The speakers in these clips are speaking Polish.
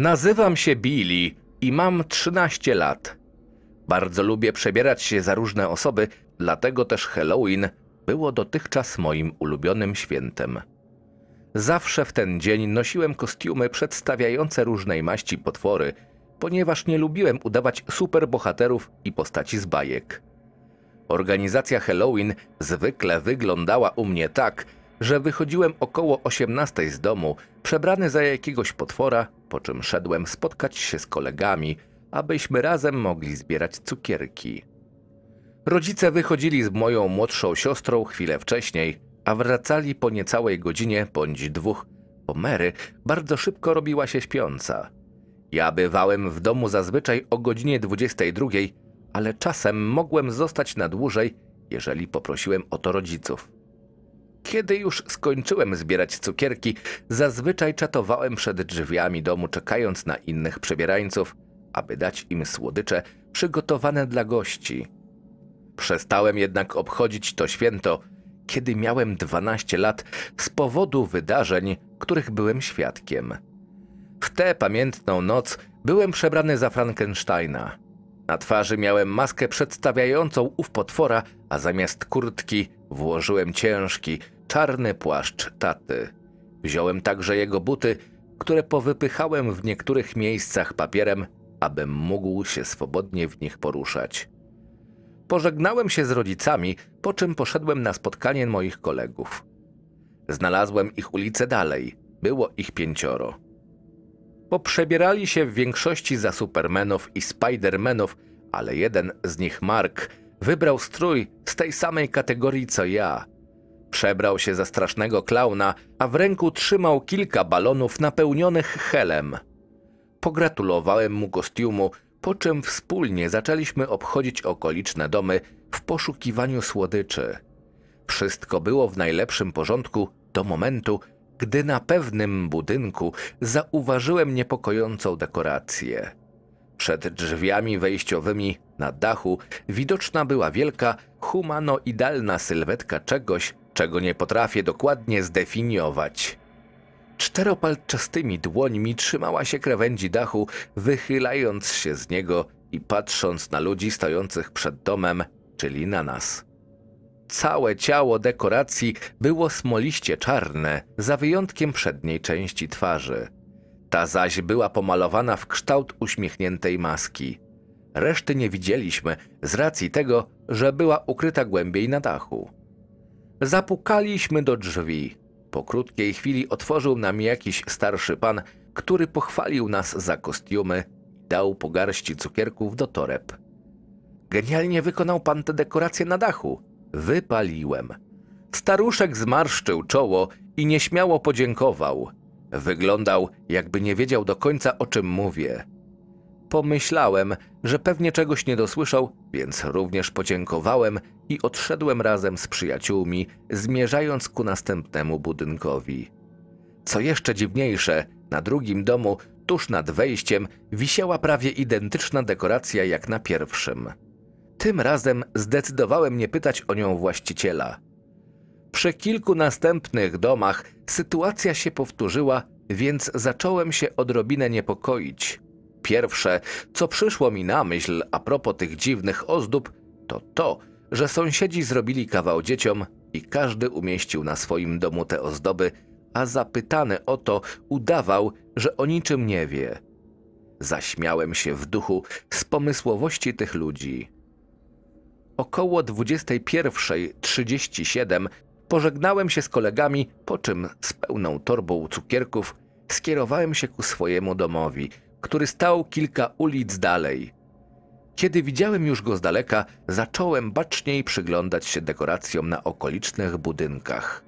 Nazywam się Billy i mam 13 lat. Bardzo lubię przebierać się za różne osoby, dlatego też Halloween było dotychczas moim ulubionym świętem. Zawsze w ten dzień nosiłem kostiumy przedstawiające różnej maści potwory, ponieważ nie lubiłem udawać superbohaterów i postaci z bajek. Organizacja Halloween zwykle wyglądała u mnie tak, że wychodziłem około 18 z domu, przebrany za jakiegoś potwora po czym szedłem spotkać się z kolegami, abyśmy razem mogli zbierać cukierki. Rodzice wychodzili z moją młodszą siostrą chwilę wcześniej, a wracali po niecałej godzinie bądź dwóch, bo Mary bardzo szybko robiła się śpiąca. Ja bywałem w domu zazwyczaj o godzinie 22, ale czasem mogłem zostać na dłużej, jeżeli poprosiłem o to rodziców. Kiedy już skończyłem zbierać cukierki, zazwyczaj czatowałem przed drzwiami domu, czekając na innych przebierańców, aby dać im słodycze przygotowane dla gości. Przestałem jednak obchodzić to święto, kiedy miałem 12 lat z powodu wydarzeń, których byłem świadkiem. W tę pamiętną noc byłem przebrany za Frankensteina. Na twarzy miałem maskę przedstawiającą ów potwora, a zamiast kurtki włożyłem ciężki, czarny płaszcz taty. Wziąłem także jego buty, które powypychałem w niektórych miejscach papierem, abym mógł się swobodnie w nich poruszać. Pożegnałem się z rodzicami, po czym poszedłem na spotkanie moich kolegów. Znalazłem ich ulicę dalej. Było ich pięcioro bo przebierali się w większości za Supermanów i Spidermanów, ale jeden z nich, Mark, wybrał strój z tej samej kategorii co ja. Przebrał się za strasznego klauna, a w ręku trzymał kilka balonów napełnionych helem. Pogratulowałem mu kostiumu, po czym wspólnie zaczęliśmy obchodzić okoliczne domy w poszukiwaniu słodyczy. Wszystko było w najlepszym porządku do momentu, gdy na pewnym budynku zauważyłem niepokojącą dekorację. Przed drzwiami wejściowymi na dachu widoczna była wielka, humanoidalna sylwetka czegoś, czego nie potrafię dokładnie zdefiniować. Czteropalczastymi dłońmi trzymała się krawędzi dachu, wychylając się z niego i patrząc na ludzi stojących przed domem, czyli na nas. Całe ciało dekoracji było smoliście czarne, za wyjątkiem przedniej części twarzy. Ta zaś była pomalowana w kształt uśmiechniętej maski. Reszty nie widzieliśmy z racji tego, że była ukryta głębiej na dachu. Zapukaliśmy do drzwi. Po krótkiej chwili otworzył nam jakiś starszy pan, który pochwalił nas za kostiumy i dał po garści cukierków do toreb. Genialnie wykonał pan te dekoracje na dachu, Wypaliłem. Staruszek zmarszczył czoło i nieśmiało podziękował. Wyglądał, jakby nie wiedział do końca o czym mówię. Pomyślałem, że pewnie czegoś nie dosłyszał, więc również podziękowałem i odszedłem razem z przyjaciółmi, zmierzając ku następnemu budynkowi. Co jeszcze dziwniejsze, na drugim domu, tuż nad wejściem, wisiała prawie identyczna dekoracja jak na pierwszym. Tym razem zdecydowałem nie pytać o nią właściciela. Przy kilku następnych domach sytuacja się powtórzyła, więc zacząłem się odrobinę niepokoić. Pierwsze, co przyszło mi na myśl a propos tych dziwnych ozdób, to to, że sąsiedzi zrobili kawał dzieciom i każdy umieścił na swoim domu te ozdoby, a zapytany o to udawał, że o niczym nie wie. Zaśmiałem się w duchu z pomysłowości tych ludzi. Około 21.37 pożegnałem się z kolegami, po czym z pełną torbą cukierków skierowałem się ku swojemu domowi, który stał kilka ulic dalej. Kiedy widziałem już go z daleka, zacząłem baczniej przyglądać się dekoracjom na okolicznych budynkach.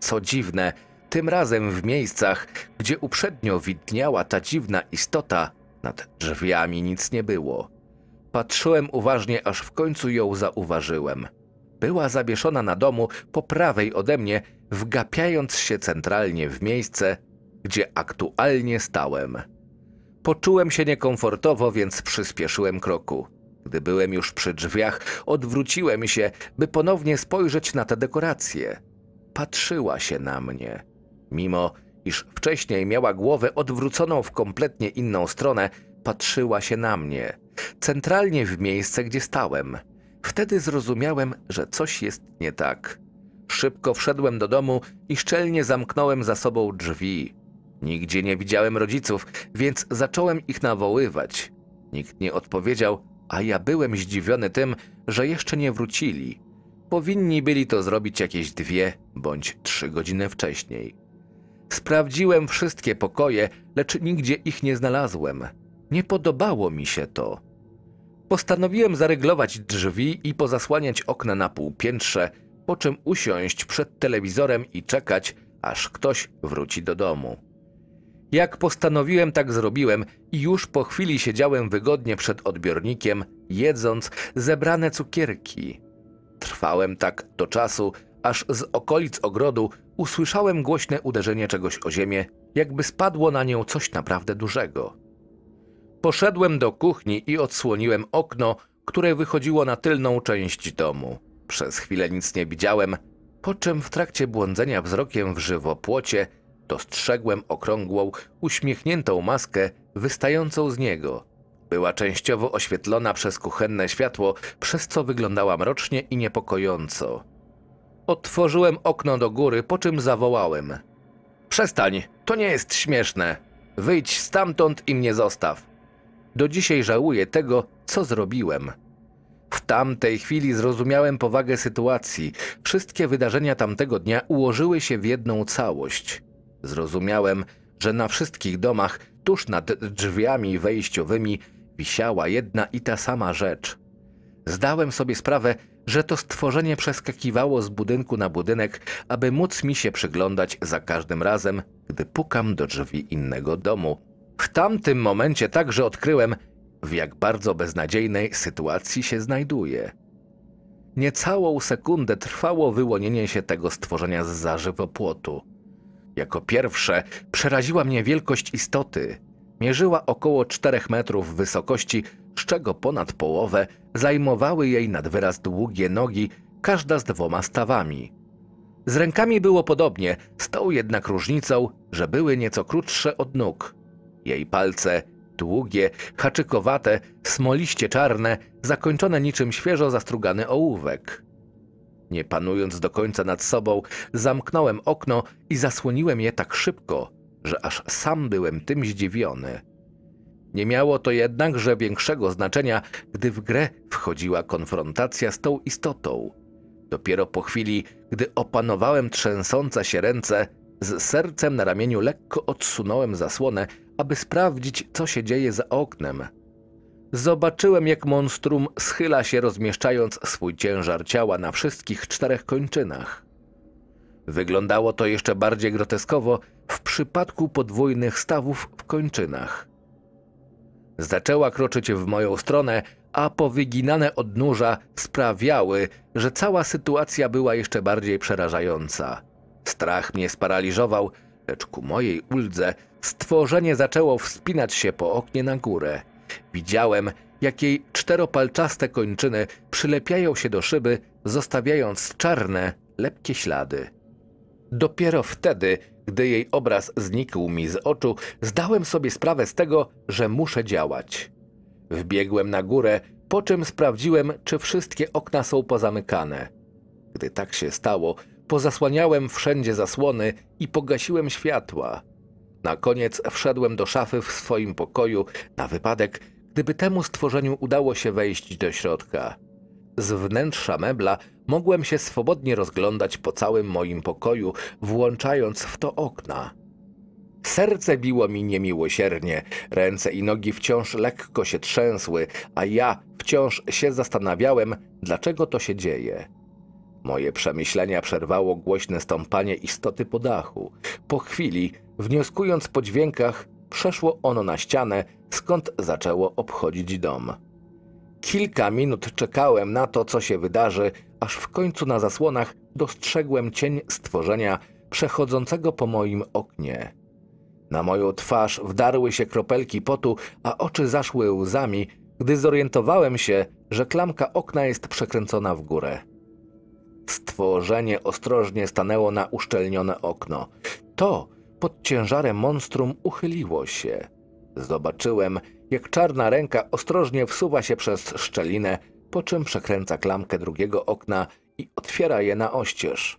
Co dziwne, tym razem w miejscach, gdzie uprzednio widniała ta dziwna istota, nad drzwiami nic nie było. Patrzyłem uważnie, aż w końcu ją zauważyłem. Była zawieszona na domu po prawej ode mnie, wgapiając się centralnie w miejsce, gdzie aktualnie stałem. Poczułem się niekomfortowo, więc przyspieszyłem kroku. Gdy byłem już przy drzwiach, odwróciłem się, by ponownie spojrzeć na tę dekorację. Patrzyła się na mnie. Mimo, iż wcześniej miała głowę odwróconą w kompletnie inną stronę, patrzyła się na mnie centralnie w miejsce, gdzie stałem. Wtedy zrozumiałem, że coś jest nie tak. Szybko wszedłem do domu i szczelnie zamknąłem za sobą drzwi. Nigdzie nie widziałem rodziców, więc zacząłem ich nawoływać. Nikt nie odpowiedział, a ja byłem zdziwiony tym, że jeszcze nie wrócili. Powinni byli to zrobić jakieś dwie bądź trzy godziny wcześniej. Sprawdziłem wszystkie pokoje, lecz nigdzie ich nie znalazłem. Nie podobało mi się to. Postanowiłem zaryglować drzwi i pozasłaniać okna na półpiętrze, po czym usiąść przed telewizorem i czekać, aż ktoś wróci do domu. Jak postanowiłem, tak zrobiłem i już po chwili siedziałem wygodnie przed odbiornikiem, jedząc zebrane cukierki. Trwałem tak do czasu, aż z okolic ogrodu usłyszałem głośne uderzenie czegoś o ziemię, jakby spadło na nią coś naprawdę dużego. Poszedłem do kuchni i odsłoniłem okno, które wychodziło na tylną część domu. Przez chwilę nic nie widziałem, po czym w trakcie błądzenia wzrokiem w żywopłocie dostrzegłem okrągłą, uśmiechniętą maskę wystającą z niego. Była częściowo oświetlona przez kuchenne światło, przez co wyglądała mrocznie i niepokojąco. Otworzyłem okno do góry, po czym zawołałem. Przestań, to nie jest śmieszne. Wyjdź stamtąd i mnie zostaw. Do dzisiaj żałuję tego, co zrobiłem. W tamtej chwili zrozumiałem powagę sytuacji. Wszystkie wydarzenia tamtego dnia ułożyły się w jedną całość. Zrozumiałem, że na wszystkich domach, tuż nad drzwiami wejściowymi, wisiała jedna i ta sama rzecz. Zdałem sobie sprawę, że to stworzenie przeskakiwało z budynku na budynek, aby móc mi się przyglądać za każdym razem, gdy pukam do drzwi innego domu, w tamtym momencie także odkryłem, w jak bardzo beznadziejnej sytuacji się znajduje. Niecałą sekundę trwało wyłonienie się tego stworzenia z zażywopłotu. Jako pierwsze przeraziła mnie wielkość istoty. Mierzyła około 4 metrów wysokości, z czego ponad połowę zajmowały jej nad wyraz długie nogi, każda z dwoma stawami. Z rękami było podobnie, z tą jednak różnicą, że były nieco krótsze od nóg. Jej palce, długie, haczykowate, smoliście czarne, zakończone niczym świeżo zastrugany ołówek. Nie panując do końca nad sobą, zamknąłem okno i zasłoniłem je tak szybko, że aż sam byłem tym zdziwiony. Nie miało to jednakże większego znaczenia, gdy w grę wchodziła konfrontacja z tą istotą. Dopiero po chwili, gdy opanowałem trzęsące się ręce, z sercem na ramieniu lekko odsunąłem zasłonę aby sprawdzić, co się dzieje za oknem. Zobaczyłem, jak monstrum schyla się, rozmieszczając swój ciężar ciała na wszystkich czterech kończynach. Wyglądało to jeszcze bardziej groteskowo w przypadku podwójnych stawów w kończynach. Zaczęła kroczyć w moją stronę, a powyginane odnóża sprawiały, że cała sytuacja była jeszcze bardziej przerażająca. Strach mnie sparaliżował, lecz ku mojej uldze stworzenie zaczęło wspinać się po oknie na górę. Widziałem, jak jej czteropalczaste kończyny przylepiają się do szyby, zostawiając czarne, lepkie ślady. Dopiero wtedy, gdy jej obraz znikł mi z oczu, zdałem sobie sprawę z tego, że muszę działać. Wbiegłem na górę, po czym sprawdziłem, czy wszystkie okna są pozamykane. Gdy tak się stało, Pozasłaniałem wszędzie zasłony i pogasiłem światła. Na koniec wszedłem do szafy w swoim pokoju na wypadek, gdyby temu stworzeniu udało się wejść do środka. Z wnętrza mebla mogłem się swobodnie rozglądać po całym moim pokoju, włączając w to okna. Serce biło mi niemiłosiernie, ręce i nogi wciąż lekko się trzęsły, a ja wciąż się zastanawiałem, dlaczego to się dzieje. Moje przemyślenia przerwało głośne stąpanie istoty po dachu. Po chwili, wnioskując po dźwiękach, przeszło ono na ścianę, skąd zaczęło obchodzić dom. Kilka minut czekałem na to, co się wydarzy, aż w końcu na zasłonach dostrzegłem cień stworzenia przechodzącego po moim oknie. Na moją twarz wdarły się kropelki potu, a oczy zaszły łzami, gdy zorientowałem się, że klamka okna jest przekręcona w górę. Stworzenie ostrożnie stanęło na uszczelnione okno. To pod ciężarem monstrum uchyliło się. Zobaczyłem, jak czarna ręka ostrożnie wsuwa się przez szczelinę, po czym przekręca klamkę drugiego okna i otwiera je na oścież.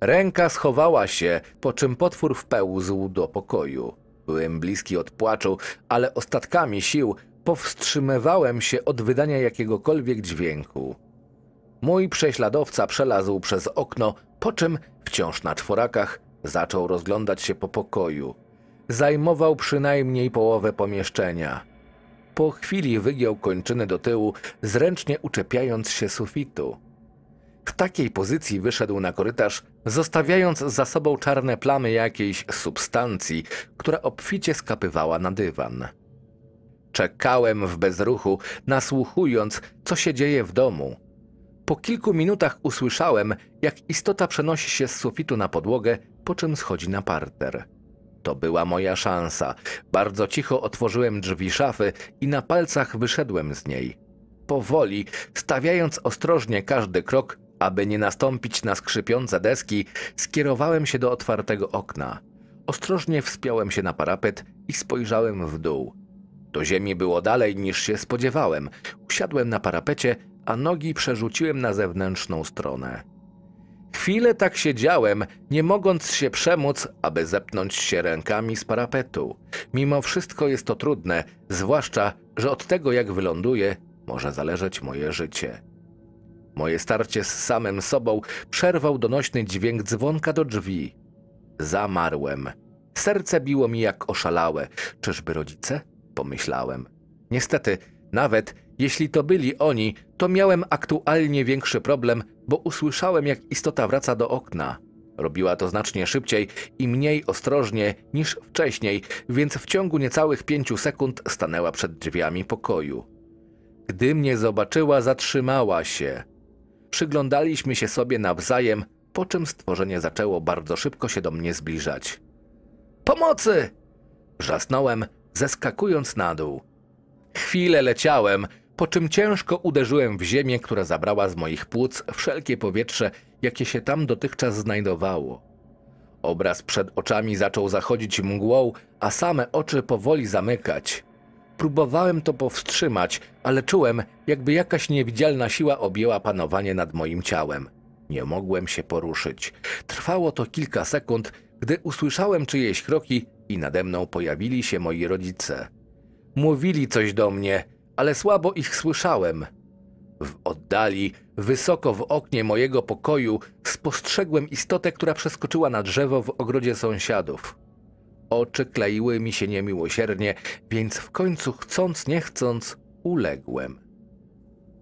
Ręka schowała się, po czym potwór wpełzł do pokoju. Byłem bliski od płaczu, ale ostatkami sił powstrzymywałem się od wydania jakiegokolwiek dźwięku. Mój prześladowca przelazł przez okno, po czym wciąż na czworakach zaczął rozglądać się po pokoju. Zajmował przynajmniej połowę pomieszczenia. Po chwili wygiął kończyny do tyłu, zręcznie uczepiając się sufitu. W takiej pozycji wyszedł na korytarz, zostawiając za sobą czarne plamy jakiejś substancji, która obficie skapywała na dywan. Czekałem w bezruchu, nasłuchując, co się dzieje w domu. Po kilku minutach usłyszałem, jak istota przenosi się z sufitu na podłogę, po czym schodzi na parter. To była moja szansa. Bardzo cicho otworzyłem drzwi szafy i na palcach wyszedłem z niej. Powoli, stawiając ostrożnie każdy krok, aby nie nastąpić na skrzypiące deski, skierowałem się do otwartego okna. Ostrożnie wspiąłem się na parapet i spojrzałem w dół. Do ziemi było dalej niż się spodziewałem. Usiadłem na parapecie, a nogi przerzuciłem na zewnętrzną stronę. Chwilę tak siedziałem, nie mogąc się przemóc, aby zepnąć się rękami z parapetu. Mimo wszystko jest to trudne, zwłaszcza, że od tego jak wyląduję, może zależeć moje życie. Moje starcie z samym sobą przerwał donośny dźwięk dzwonka do drzwi. Zamarłem. Serce biło mi jak oszalałe. Czyżby rodzice? Pomyślałem. Niestety, nawet jeśli to byli oni, to miałem aktualnie większy problem, bo usłyszałem, jak istota wraca do okna. Robiła to znacznie szybciej i mniej ostrożnie niż wcześniej, więc w ciągu niecałych pięciu sekund stanęła przed drzwiami pokoju. Gdy mnie zobaczyła, zatrzymała się. Przyglądaliśmy się sobie nawzajem, po czym stworzenie zaczęło bardzo szybko się do mnie zbliżać. Pomocy! Wrzasnąłem, zeskakując na dół. Chwilę leciałem, po czym ciężko uderzyłem w ziemię, która zabrała z moich płuc wszelkie powietrze, jakie się tam dotychczas znajdowało. Obraz przed oczami zaczął zachodzić mgłą, a same oczy powoli zamykać. Próbowałem to powstrzymać, ale czułem, jakby jakaś niewidzialna siła objęła panowanie nad moim ciałem. Nie mogłem się poruszyć. Trwało to kilka sekund, gdy usłyszałem czyjeś kroki i nade mną pojawili się moi rodzice. Mówili coś do mnie – ale słabo ich słyszałem. W oddali, wysoko w oknie mojego pokoju, spostrzegłem istotę, która przeskoczyła na drzewo w ogrodzie sąsiadów. Oczy kleiły mi się niemiłosiernie, więc w końcu chcąc nie chcąc uległem.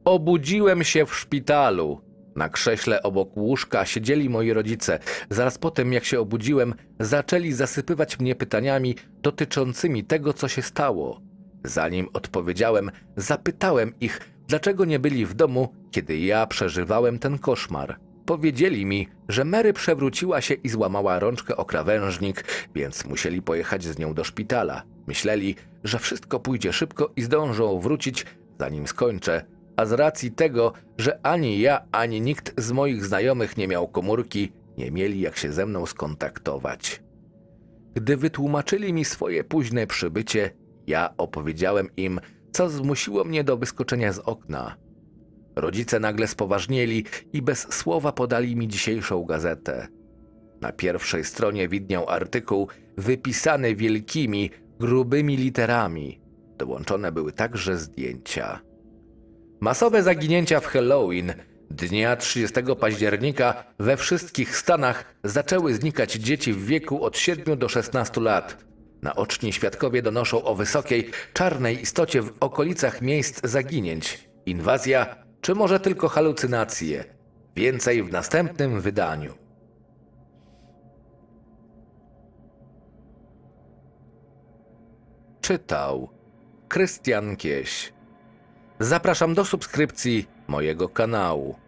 Obudziłem się w szpitalu. Na krześle obok łóżka siedzieli moi rodzice. Zaraz po tym, jak się obudziłem, zaczęli zasypywać mnie pytaniami dotyczącymi tego, co się stało. Zanim odpowiedziałem, zapytałem ich, dlaczego nie byli w domu, kiedy ja przeżywałem ten koszmar. Powiedzieli mi, że Mary przewróciła się i złamała rączkę o krawężnik, więc musieli pojechać z nią do szpitala. Myśleli, że wszystko pójdzie szybko i zdążą wrócić, zanim skończę. A z racji tego, że ani ja, ani nikt z moich znajomych nie miał komórki, nie mieli jak się ze mną skontaktować. Gdy wytłumaczyli mi swoje późne przybycie, ja opowiedziałem im, co zmusiło mnie do wyskoczenia z okna. Rodzice nagle spoważnieli i bez słowa podali mi dzisiejszą gazetę. Na pierwszej stronie widniał artykuł wypisany wielkimi, grubymi literami. Dołączone były także zdjęcia. Masowe zaginięcia w Halloween dnia 30 października we wszystkich Stanach zaczęły znikać dzieci w wieku od 7 do 16 lat. Naoczni świadkowie donoszą o wysokiej, czarnej istocie w okolicach miejsc zaginięć. Inwazja, czy może tylko halucynacje? Więcej w następnym wydaniu. Czytał Krystian Kieś. Zapraszam do subskrypcji mojego kanału.